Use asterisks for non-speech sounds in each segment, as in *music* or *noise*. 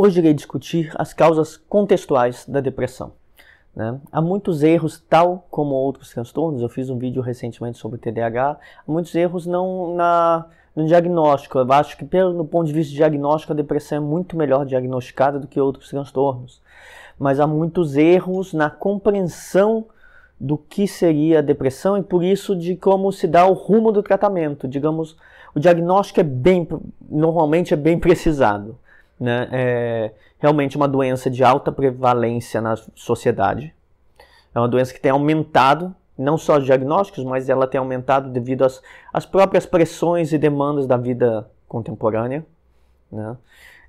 Hoje irei discutir as causas contextuais da depressão. Né? Há muitos erros, tal como outros transtornos, eu fiz um vídeo recentemente sobre TDAH, há muitos erros não na, no diagnóstico. Eu acho que, pelo ponto de vista de diagnóstico, a depressão é muito melhor diagnosticada do que outros transtornos. Mas há muitos erros na compreensão do que seria a depressão e por isso de como se dá o rumo do tratamento. Digamos, o diagnóstico é bem normalmente é bem *laughs* precisado né, é realmente uma doença de alta prevalência na sociedade. É uma doença que tem aumentado, não só os diagnósticos, mas ela tem aumentado devido às, às próprias pressões e demandas da vida contemporânea. Né?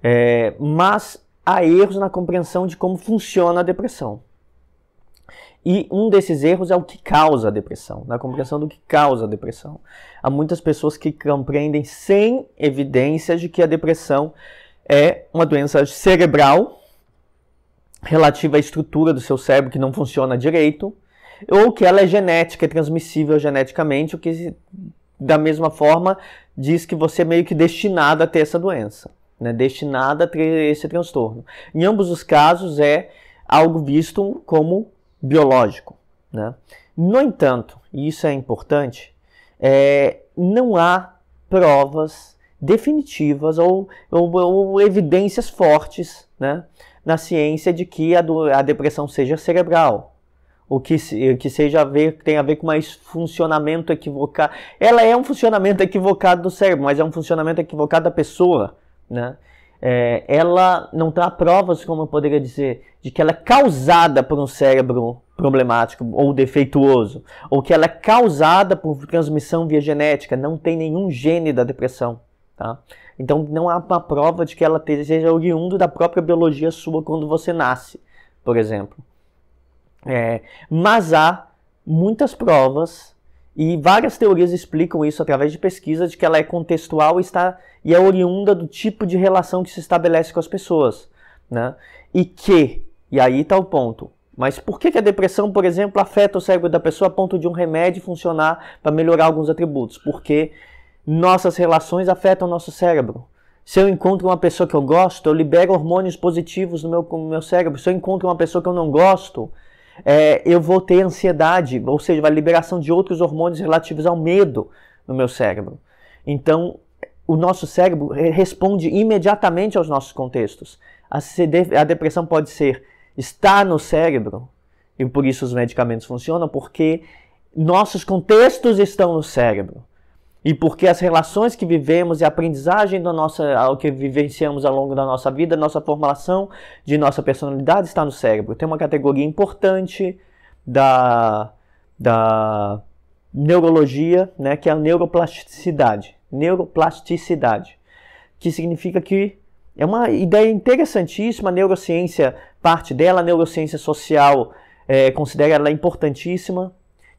É, mas há erros na compreensão de como funciona a depressão. E um desses erros é o que causa a depressão, na compreensão do que causa a depressão. Há muitas pessoas que compreendem sem evidências de que a depressão é uma doença cerebral relativa à estrutura do seu cérebro que não funciona direito, ou que ela é genética, é transmissível geneticamente, o que da mesma forma diz que você é meio que destinado a ter essa doença, né? destinado a ter esse transtorno. Em ambos os casos é algo visto como biológico. Né? No entanto, e isso é importante, é, não há provas definitivas ou, ou, ou evidências fortes né, na ciência de que a, do, a depressão seja cerebral, o que, que seja a ver, tem a ver com mais funcionamento equivocado. Ela é um funcionamento equivocado do cérebro, mas é um funcionamento equivocado da pessoa, né? É, ela não tem provas, como eu poderia dizer, de que ela é causada por um cérebro problemático ou defeituoso, ou que ela é causada por transmissão via genética. Não tem nenhum gene da depressão. Tá? Então não há uma prova de que ela seja oriundo da própria biologia sua quando você nasce, por exemplo. É, mas há muitas provas e várias teorias explicam isso através de pesquisa de que ela é contextual e, está, e é oriunda do tipo de relação que se estabelece com as pessoas. Né? E que, e aí está o ponto, mas por que, que, a depressão, por exemplo, afeta o cérebro da pessoa a ponto de um remédio funcionar para melhorar alguns atributos? Porque nossas relações afetam nosso cérebro. Se eu encontro uma pessoa que eu gosto, eu libero hormônios positivos no meu, no meu cérebro. Se eu encontro uma pessoa que eu não gosto, é, eu vou ter ansiedade, ou seja, a liberação de outros hormônios relativos ao medo no meu cérebro. Então, o nosso cérebro responde imediatamente aos nossos contextos. A, a depressão pode ser estar no cérebro, e por isso os medicamentos funcionam, porque nossos contextos estão no cérebro. E porque as relações que vivemos e a aprendizagem da nossa, ao que vivenciamos ao longo da nossa vida, nossa formulação de nossa personalidade está no cérebro. Tem uma categoria importante da, da neurologia, né, que é a neuroplasticidade. Neuroplasticidade, que significa que é uma ideia interessantíssima, a neurociência, parte dela, a neurociência social é, considera ela importantíssima,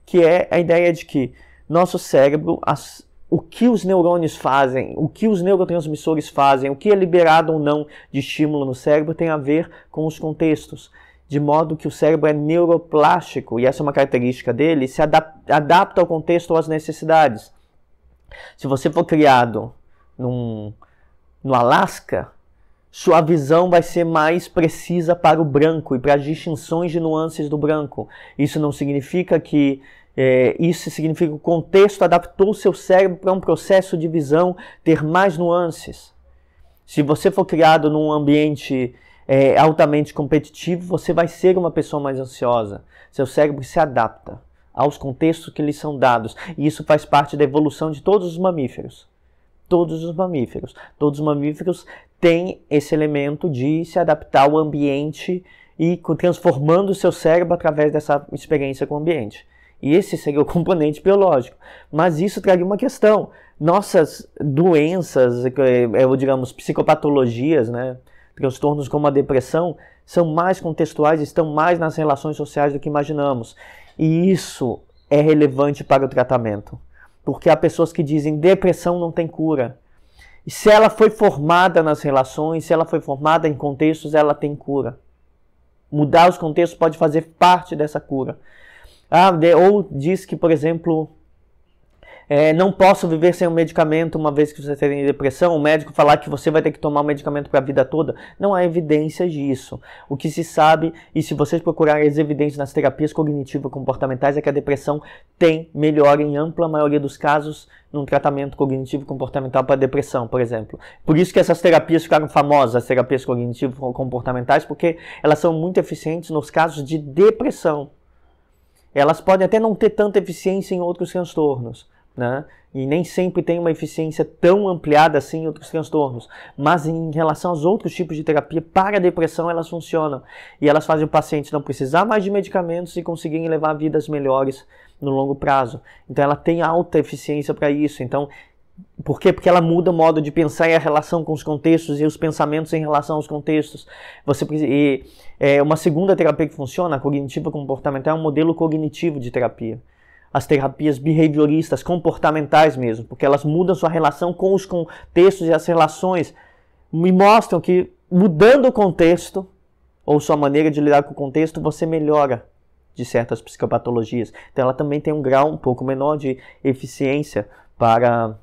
que é a ideia de que nosso cérebro, as, o que os neurônios fazem, o que os neurotransmissores fazem, o que é liberado ou não de estímulo no cérebro tem a ver com os contextos. De modo que o cérebro é neuroplástico, e essa é uma característica dele, se adapta ao contexto ou às necessidades. Se você for criado num, no Alasca, sua visão vai ser mais precisa para o branco e para as distinções de nuances do branco. Isso não significa que é, isso significa que o contexto adaptou o seu cérebro para um processo de visão ter mais nuances. Se você for criado num ambiente é, altamente competitivo, você vai ser uma pessoa mais ansiosa. Seu cérebro se adapta aos contextos que lhe são dados. E isso faz parte da evolução de todos os mamíferos. Todos os mamíferos. Todos os mamíferos têm esse elemento de se adaptar ao ambiente e transformando o seu cérebro através dessa experiência com o ambiente. E esse seria o *laughs* componente biológico. Mas isso traria uma questão. Nossas doenças, ou é, digamos, psicopatologias, né? transtornos como a depressão, são mais contextuais, estão mais nas relações sociais do que imaginamos. E isso é relevante para o tratamento. Porque há pessoas que dizem depressão não tem cura. E se ela foi formada nas relações, se ela foi formada em contextos, ela tem cura. Mudar os contextos pode fazer parte dessa cura. Ah, ou diz que, por exemplo, é, não posso viver sem um medicamento uma vez que você tem depressão, o médico falar que você vai ter que tomar um medicamento para a vida toda, não há evidências disso. O que se sabe, e se vocês procurarem as evidências nas terapias cognitivo-comportamentais, é que a depressão tem melhora em ampla maioria dos casos num tratamento cognitivo-comportamental para depressão, por exemplo. Por isso que essas terapias ficaram famosas, as terapias cognitivo-comportamentais, porque elas são muito eficientes nos casos de depressão elas podem até não ter tanta eficiência em outros transtornos, né? E nem sempre tem uma eficiência tão ampliada assim em outros transtornos. Mas em relação aos outros tipos de terapia para a depressão, elas funcionam. E elas fazem o paciente não precisar mais de medicamentos e conseguirem levar vidas melhores no longo prazo. Então ela tem alta eficiência para isso. Então por quê? Porque ela muda o modo de pensar e a relação com os contextos e os pensamentos em relação aos contextos. Você e, é, Uma segunda terapia que funciona, a cognitiva comportamental, é um modelo cognitivo de terapia. As terapias behavioristas, comportamentais mesmo, porque elas mudam sua relação com os contextos e as relações e mostram que mudando o contexto ou sua maneira de lidar com o contexto, você melhora de certas psicopatologias. Então ela também tem um grau um pouco menor de eficiência para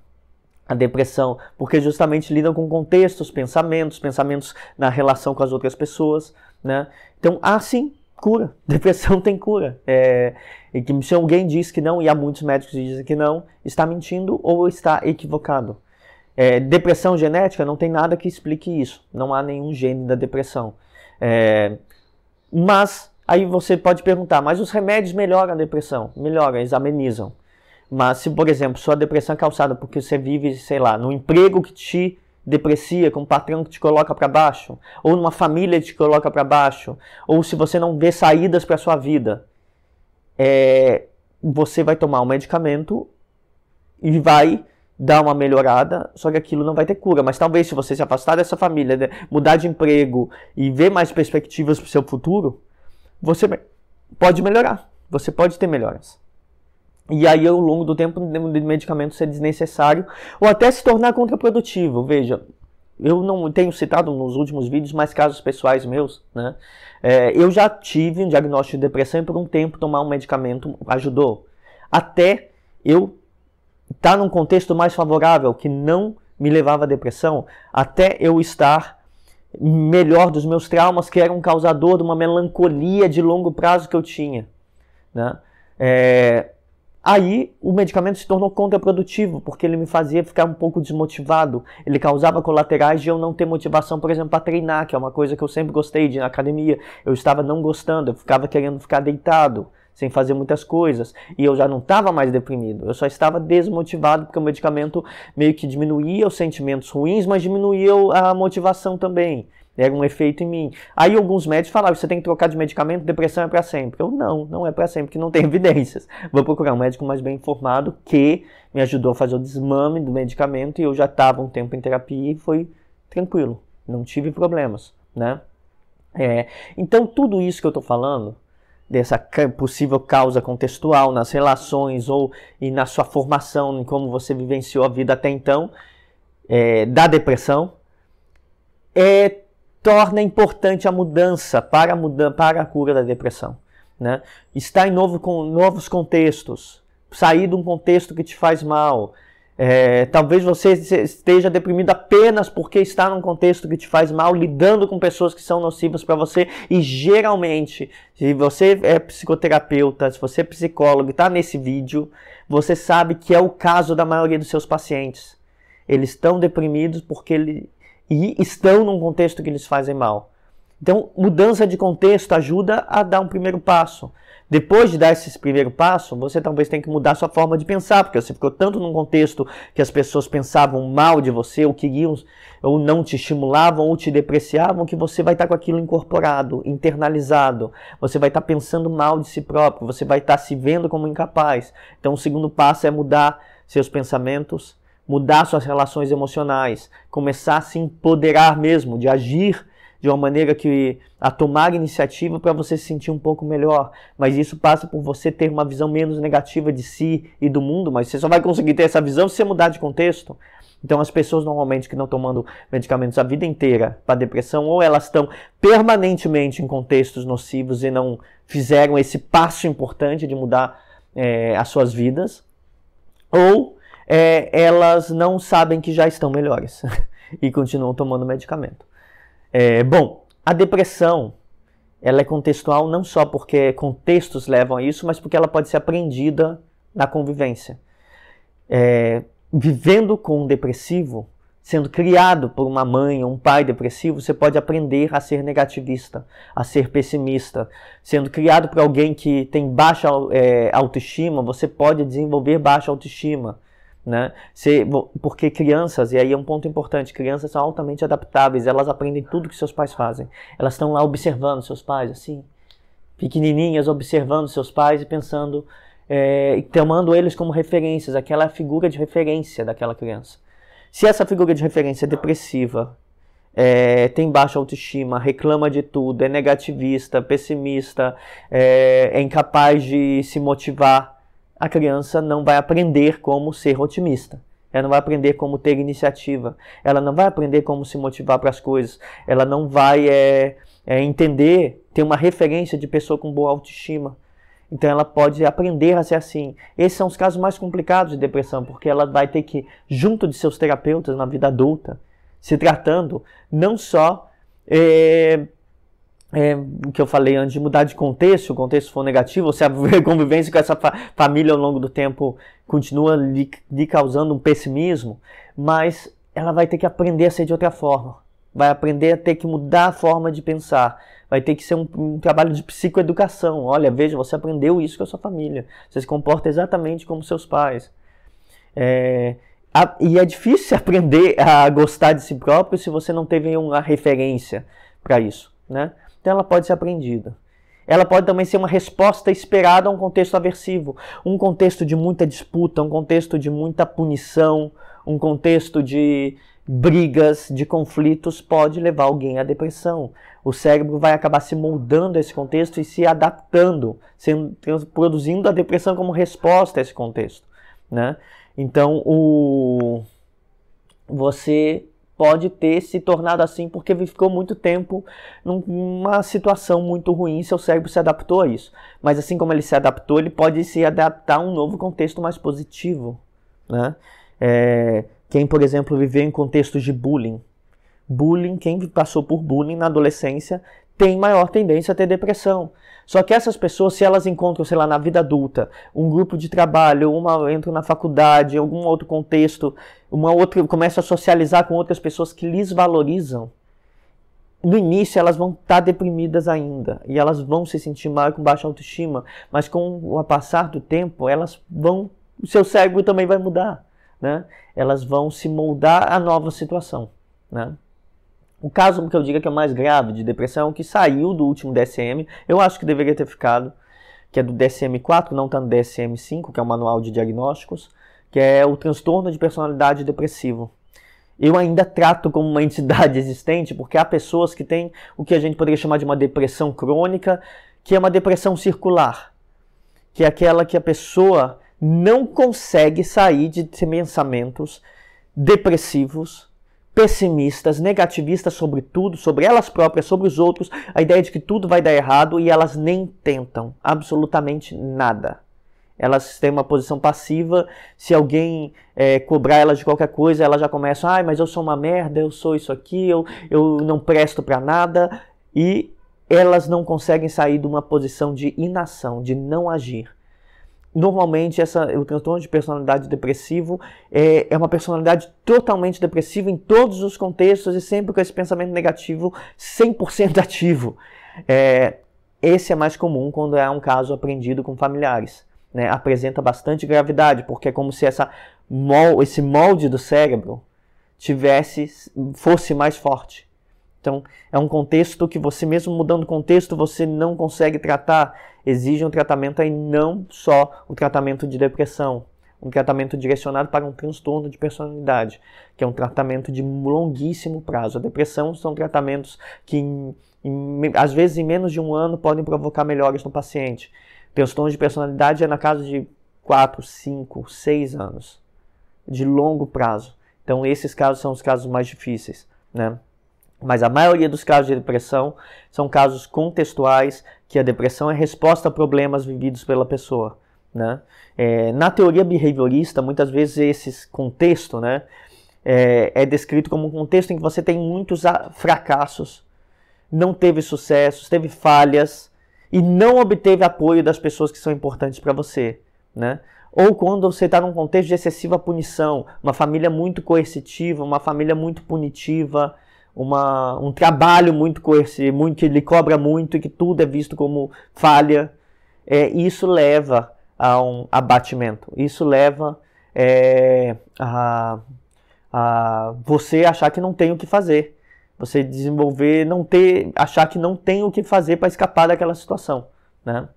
a depressão, porque justamente lidam com contextos, pensamentos, pensamentos na relação com as outras pessoas, né? Então, há sim cura. *laughs* Depressão tem cura. É, e que se alguém diz que não, e há muitos médicos que dizem que não, está mentindo ou está equivocado. É, depressão genética não tem nada que explique isso. Não há nenhum gene da depressão. É, mas aí você pode perguntar, mas os remédios melhoram a depressão? Melhoram, eles amenizam. Mas se, por exemplo, sua depressão é calçada porque você vive, sei lá, num emprego que te deprecia, com um patrão que te coloca para baixo, ou numa família que te coloca para baixo, ou se você não vê saídas para sua vida, é, você vai tomar um medicamento e vai dar uma melhorada, só que aquilo não vai ter cura. Mas talvez se você se afastar dessa família, mudar de emprego e ver mais perspectivas para o seu futuro, você pode melhorar. Você pode ter melhoras. E aí, ao longo do tempo, o medicamento ser desnecessário ou até se tornar contraprodutivo. Veja, eu não tenho citado nos últimos vídeos mais casos pessoais meus, né? É, eu já tive um diagnóstico de depressão e por um tempo tomar um medicamento ajudou. Até eu estar tá num contexto mais favorável, que não me levava à depressão, até eu estar melhor dos meus traumas, que era um causador de uma melancolia de longo prazo que eu tinha, né? É, Aí o medicamento se tornou contraprodutivo, porque ele me fazia ficar um pouco desmotivado. Ele causava colaterais de eu não ter motivação, por exemplo, para treinar, que é uma coisa que eu sempre gostei de ir na academia. Eu estava não gostando, eu ficava querendo ficar deitado, sem fazer muitas coisas. E eu já não estava mais deprimido, eu só estava desmotivado, porque o medicamento meio que diminuía os sentimentos ruins, mas diminuía a motivação também. Era um efeito em mim. Aí alguns médicos falavam, você tem que trocar de medicamento, depressão é para sempre. Eu, não, não é para sempre, que não tem *laughs* evidências. Vou procurar um médico mais bem informado que me ajudou a fazer o desmame do medicamento e eu já estava um tempo em terapia e foi tranquilo. Não tive problemas, né? É, então tudo isso que eu estou falando, dessa possível causa contextual nas relações ou e na sua formação, em como você vivenciou a vida até então, é, da depressão, é torna importante a mudança para a, muda para a cura da depressão. Né? Estar em novo, com, novos contextos, sair de um contexto que te faz mal. É, talvez você esteja deprimido apenas porque está num contexto que te faz mal, lidando com pessoas que são nocivas para você. E geralmente, se você é psicoterapeuta, se você é psicólogo e está nesse vídeo, você sabe que é o caso da maioria dos seus pacientes. Eles estão deprimidos porque ele, e estão num contexto que lhes fazem mal. Então, mudança de contexto ajuda a dar um primeiro passo. Depois de dar esse primeiro passo, você talvez tenha que mudar sua forma de pensar, porque você ficou tanto num contexto que as pessoas pensavam mal de você, ou queriam, ou não te estimulavam, ou te depreciavam, que você vai estar com aquilo incorporado, internalizado. Você vai estar pensando mal de si próprio, você vai estar se vendo como incapaz. Então, o segundo passo é mudar seus pensamentos mudar suas relações emocionais, começar a se empoderar mesmo, de agir de uma maneira que a tomar iniciativa para você se sentir um pouco melhor. Mas isso passa por você ter uma visão menos negativa de si e do mundo, mas você só vai conseguir ter essa visão se você mudar de contexto. Então as pessoas normalmente que não tomando medicamentos a vida inteira para depressão, ou elas estão permanentemente em contextos nocivos e não fizeram esse passo importante de mudar é, as suas vidas, ou é, elas não sabem que já estão melhores *laughs* e continuam tomando medicamento. É, bom, a depressão ela é contextual não só porque contextos levam a isso, mas porque ela pode ser aprendida na convivência. É, vivendo com um depressivo, sendo criado por uma mãe ou um pai depressivo, você pode aprender a ser negativista, a ser pessimista. Sendo criado por alguém que tem baixa é, autoestima, você pode desenvolver baixa autoestima. Né? Se, porque crianças, e aí é um ponto importante, crianças são altamente adaptáveis, elas aprendem tudo que seus pais fazem. Elas estão lá observando seus pais, assim, pequenininhas, observando seus pais e pensando, é, tomando eles como referências, aquela é figura de referência daquela criança. Se essa figura de referência é depressiva, é, tem baixa autoestima, reclama de tudo, é negativista, pessimista, é, é incapaz de se motivar, a criança não vai aprender como ser otimista. Ela não vai aprender como ter iniciativa. Ela não vai aprender como se motivar para as coisas. Ela não vai é, é, entender, ter uma referência de pessoa com boa autoestima. Então ela pode aprender a ser assim. Esses são os casos mais complicados de depressão, porque ela vai ter que, junto de seus terapeutas na vida adulta, se tratando, não só é, é, o que eu falei antes de mudar de contexto, o contexto for negativo, ou se a *laughs* convivência com essa fa família ao longo do tempo continua lhe, lhe causando um pessimismo, mas ela vai ter que aprender a ser de outra forma. Vai aprender a ter que mudar a forma de pensar. Vai ter que ser um, um trabalho de psicoeducação. Olha, veja, você aprendeu isso com a sua família. Você se comporta exatamente como seus pais. É, a, e é difícil *laughs* aprender a gostar de si próprio se você não teve uma referência para isso, né? Então ela pode ser aprendida. Ela pode também ser uma resposta esperada a um contexto aversivo, um contexto de muita disputa, um contexto de muita punição, um contexto de brigas, de conflitos, pode levar alguém à depressão. O cérebro vai acabar se moldando a esse contexto e se adaptando, sendo, produzindo a depressão como resposta a esse contexto. Né? Então, o, você pode ter se tornado assim porque ficou muito tempo numa situação muito ruim, seu cérebro se adaptou a isso. Mas assim como ele se adaptou, ele pode se adaptar a um novo contexto mais positivo. Né? É, quem, por exemplo, viveu em contextos de bullying. Bullying, quem passou por bullying na adolescência tem maior tendência a ter depressão. Só que essas pessoas, se elas encontram, sei lá, na vida adulta, um grupo de trabalho, uma entra na faculdade, algum outro contexto, uma outra começa a socializar com outras pessoas que lhes valorizam, no início elas vão estar tá deprimidas ainda e elas vão se sentir mal com baixa autoestima, mas com o passar do tempo elas vão, o seu cérebro também vai mudar, né? Elas vão se moldar à nova situação, né? O caso que eu digo que é mais grave de depressão, é que saiu do último DSM, eu acho que deveria ter ficado, que é do DSM-4, não está no DSM-5, que é o Manual de Diagnósticos, que é o transtorno de personalidade depressivo. Eu ainda trato como uma *laughs* entidade existente, porque há pessoas que têm o que a gente poderia chamar de uma depressão crônica, que é uma depressão circular, que é aquela que a pessoa não consegue sair de pensamentos depressivos pessimistas, negativistas sobre tudo, sobre elas próprias, sobre os outros, a ideia de que tudo vai dar errado e elas nem tentam absolutamente nada. Elas têm uma posição passiva. Se alguém é, cobrar elas de qualquer coisa, elas já começam: ai, ah, mas eu sou uma merda, eu sou isso aqui, eu, eu não presto para nada. E elas não conseguem sair de uma posição de inação, de não agir normalmente essa, o transtorno de personalidade depressivo é, é, uma personalidade totalmente depressiva em todos os contextos e sempre com esse pensamento negativo 100% *laughs* ativo. É, esse é mais comum quando é um caso aprendido com familiares. Né? Apresenta bastante gravidade, porque é como se essa mol, esse molde do cérebro tivesse fosse mais forte. Então, é um contexto que você, mesmo mudando o contexto, você não consegue tratar exige um tratamento aí não só o tratamento de depressão, um tratamento direcionado para um transtorno de personalidade, que é um tratamento de longuíssimo prazo. A depressão são tratamentos que, em, em, às vezes, em menos de um ano, podem provocar melhorias no paciente. Transtorno de personalidade é na casa de 4, 5, 6 anos, de longo prazo. Então, esses casos são os casos mais difíceis, né? Mas a maioria dos casos de depressão são casos contextuais, que a depressão é resposta a problemas vividos pela pessoa. Né? É, na teoria behaviorista, muitas vezes esse contexto né, é, é descrito como um contexto em que você tem muitos fracassos, não teve sucessos, teve falhas e não obteve apoio das pessoas que são importantes para você. Né? ou quando você está num contexto de excessiva punição, uma família muito coercitiva, uma família muito punitiva, uma, um trabalho muito coercivo, muito, ele cobra muito e que tudo é visto como falha. É, isso leva a um abatimento. Isso leva é, a, a você achar que não tem o que fazer. Você desenvolver, não ter, achar que não tem o que fazer para escapar daquela situação, né?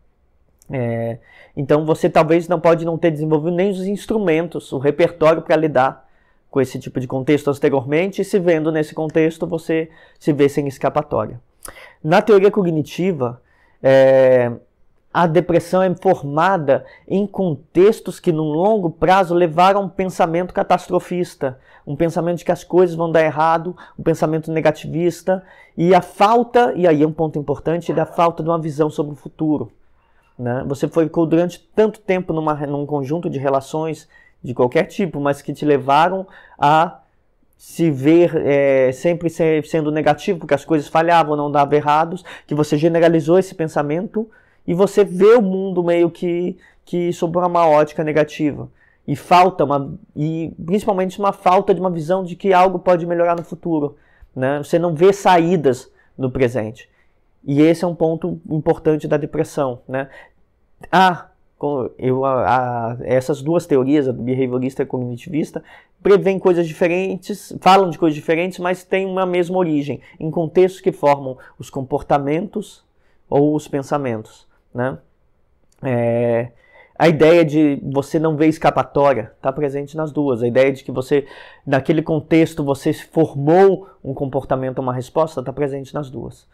É, então você talvez não pode não ter desenvolvido nem os instrumentos, o repertório para lidar com esse tipo de contexto anteriormente, e se vendo nesse contexto, você se vê sem escapatória. Na teoria cognitiva, é, a depressão é formada em contextos que, num longo prazo, levaram a um pensamento catastrofista, um pensamento de que as coisas vão dar errado, um pensamento negativista, e a falta, e aí é um ponto importante, da é falta de uma visão sobre o futuro. Né? Você ficou durante tanto tempo numa, num conjunto de relações de qualquer tipo, mas que te levaram a se ver é, sempre sendo negativo, porque as coisas falhavam, não davam errados, que você generalizou esse pensamento e você vê o mundo meio que, que sob uma ótica negativa. E falta uma, e principalmente uma falta de uma visão de que algo pode melhorar no futuro. Né? Você não vê saídas no presente. E esse é um ponto importante da depressão. Né? Ah, eu, a, a, essas duas teorias, a do behaviorista e a cognitivista, prevêem coisas diferentes, falam de coisas diferentes, mas têm uma mesma origem, em contextos que formam os comportamentos ou os pensamentos. Né? É, a ideia de você não ver escapatória está presente nas duas. A ideia de que você, naquele contexto, você formou um comportamento, uma resposta, está presente nas duas.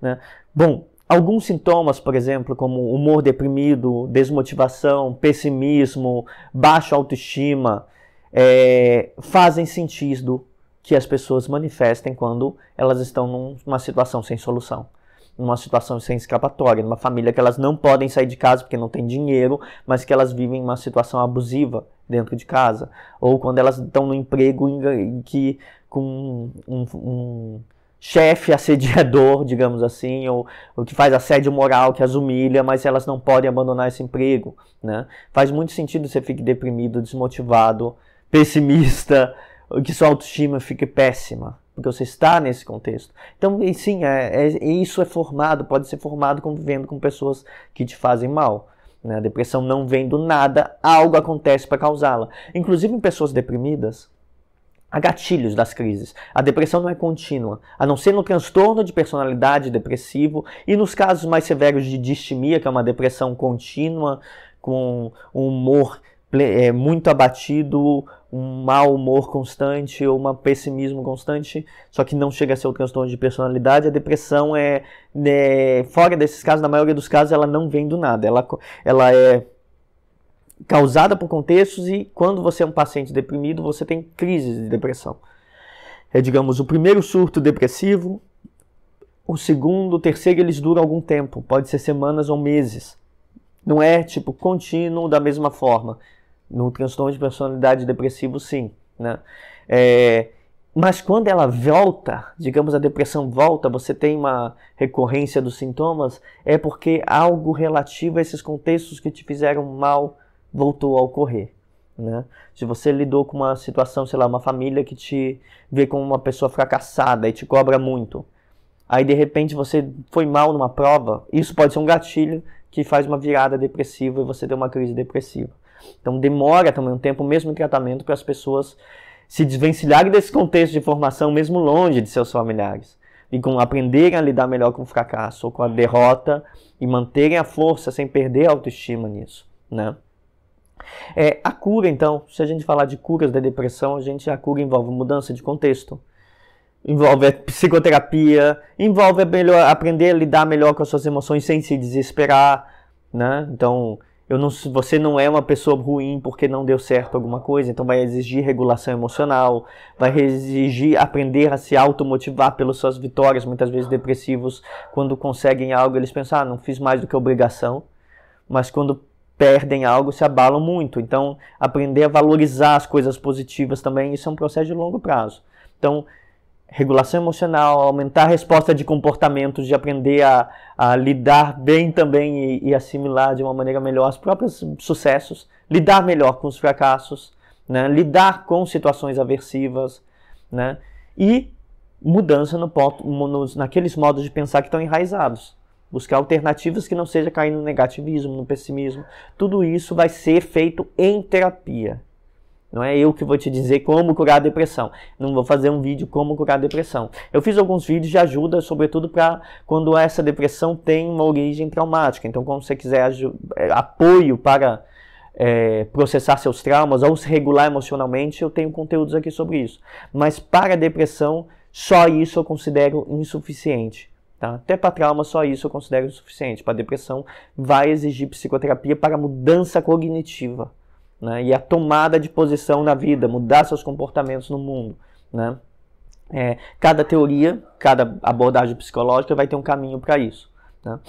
Né? Bom, Alguns sintomas, por exemplo, como humor deprimido, desmotivação, pessimismo, baixa autoestima, é, fazem sentido que as pessoas manifestem quando elas estão numa situação sem solução, numa situação sem escapatória, numa família que elas não podem sair de casa porque não tem dinheiro, mas que elas vivem uma situação abusiva dentro de casa, ou quando elas estão no emprego que com um, um chefe assediador, *laughs* digamos assim, ou o que faz assédio moral, que as humilha, mas elas não podem abandonar esse emprego, né? Faz muito sentido você fique deprimido, desmotivado, pessimista, *laughs* que sua autoestima fique péssima, porque você está nesse contexto. Então, sim, é, é, isso é formado, pode ser formado convivendo com pessoas que te fazem mal. Né? A depressão não vem do nada, algo acontece para causá-la. Inclusive em pessoas deprimidas, Há gatilhos das crises. A depressão não é contínua, a não ser no transtorno de personalidade depressivo e nos casos mais severos de distimia, que é uma depressão contínua, com um humor é, muito abatido, um mau humor constante ou um pessimismo constante, só que não chega a ser o transtorno de personalidade. A depressão é, é fora desses casos, na maioria dos casos, ela não vem do nada. Ela, ela é causada por contextos e quando você é um paciente deprimido, você tem crises de depressão. É, digamos, o primeiro surto depressivo, o segundo, o terceiro, eles duram algum tempo, pode ser semanas ou meses. Não é, tipo, contínuo da mesma forma. No transtorno de personalidade depressivo, sim, né? É, mas quando ela volta, digamos, a depressão volta, você tem uma recorrência dos sintomas, é porque algo relativo a esses contextos que te fizeram mal, voltou a ocorrer. Né? Se você lidou com uma situação, sei lá, uma família que te vê como uma pessoa fracassada e te cobra muito, aí de repente você foi mal numa prova, isso pode ser um gatilho que faz uma virada depressiva e você tem uma crise depressiva. Então demora também um tempo, mesmo em tratamento, para as pessoas se desvencilharem desse contexto de formação, mesmo longe de seus familiares, e com aprenderem a lidar melhor com o fracasso ou com a derrota e manterem a força sem perder a autoestima nisso, né? É, a cura, então, se a gente falar de curas da depressão, a gente a cura envolve mudança de contexto, envolve a psicoterapia, envolve a melhor, aprender a lidar melhor com as suas emoções sem se desesperar, né? Então, eu não, você não é uma pessoa ruim porque não deu certo alguma coisa, então vai exigir regulação emocional, vai exigir aprender a se automotivar pelas suas vitórias, muitas vezes depressivos, quando conseguem algo, eles pensam, ah, não fiz mais do que obrigação, mas quando perdem algo, se abalam muito. Então, aprender a valorizar as coisas positivas também, isso é um processo de longo prazo. Então, regulação emocional, aumentar a resposta de comportamentos, de aprender a, a lidar bem também e, e, assimilar de uma maneira melhor os próprios sucessos, lidar melhor com os fracassos, né? lidar com situações aversivas, né? e mudança no ponto, naqueles modos de pensar que estão enraizados buscar alternativas que não seja cair no negativismo, no pessimismo. Tudo isso vai ser feito em terapia. Não é eu que vou te dizer como curar a depressão. Não vou fazer um vídeo como curar a depressão. Eu fiz alguns vídeos de ajuda, sobretudo para quando essa depressão tem uma origem traumática. Então, quando você quiser é, apoio para é, processar seus traumas ou se regular emocionalmente, eu tenho conteúdos aqui sobre isso. Mas para a depressão, só isso eu considero insuficiente. Tá? Até para trauma, só isso eu considero o suficiente. Para depressão, vai exigir psicoterapia para mudança cognitiva né? e a tomada de posição na vida, mudar seus comportamentos no mundo. Né? É, cada teoria, cada abordagem psicológica vai ter um caminho para isso. Né?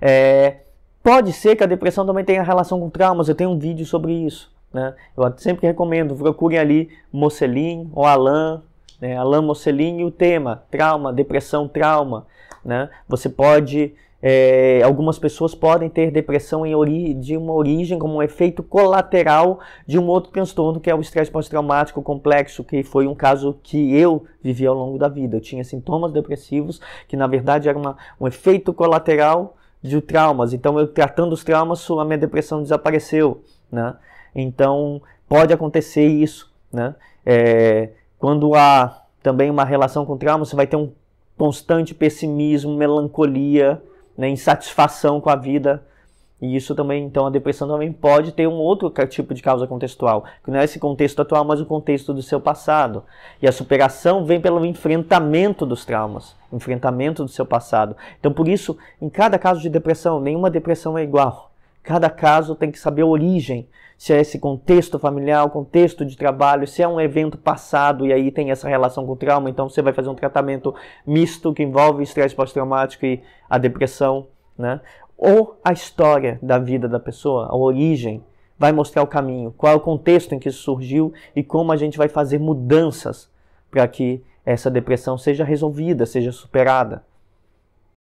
É, pode ser que a depressão também tenha relação com traumas, eu tenho um vídeo sobre isso. Né? Eu sempre recomendo, procurem ali Mocelin ou Alain, né? Alain Mocelin e o tema, trauma, depressão, trauma. Né? Você pode, é, algumas pessoas podem ter depressão de uma origem como um efeito colateral de um outro transtorno que é o estresse pós-traumático complexo, que foi um caso que eu vivi ao longo da vida. Eu tinha sintomas depressivos que na verdade era uma, um efeito colateral de traumas. Então eu tratando os traumas, a minha depressão desapareceu, né? Então pode acontecer isso, né? É, quando há também uma relação com trauma, você vai ter um constante pessimismo, melancolia, né, insatisfação com a vida. E isso também, então, a depressão também pode ter um outro tipo de causa contextual, que não é esse contexto atual, mas o contexto do seu passado. E a superação vem pelo enfrentamento dos traumas, enfrentamento do seu passado. Então, por isso, em cada caso de depressão, nenhuma depressão é igual. Cada caso tem que saber a origem, se é esse contexto familiar, o contexto de trabalho, se é um evento passado e aí tem essa relação com o trauma, então você vai fazer um tratamento misto que envolve estresse pós-traumático e a depressão, né? Ou a história da vida da pessoa, a origem, vai mostrar o caminho, qual é o contexto em que isso surgiu e como a gente vai fazer mudanças para que essa depressão seja resolvida, seja superada.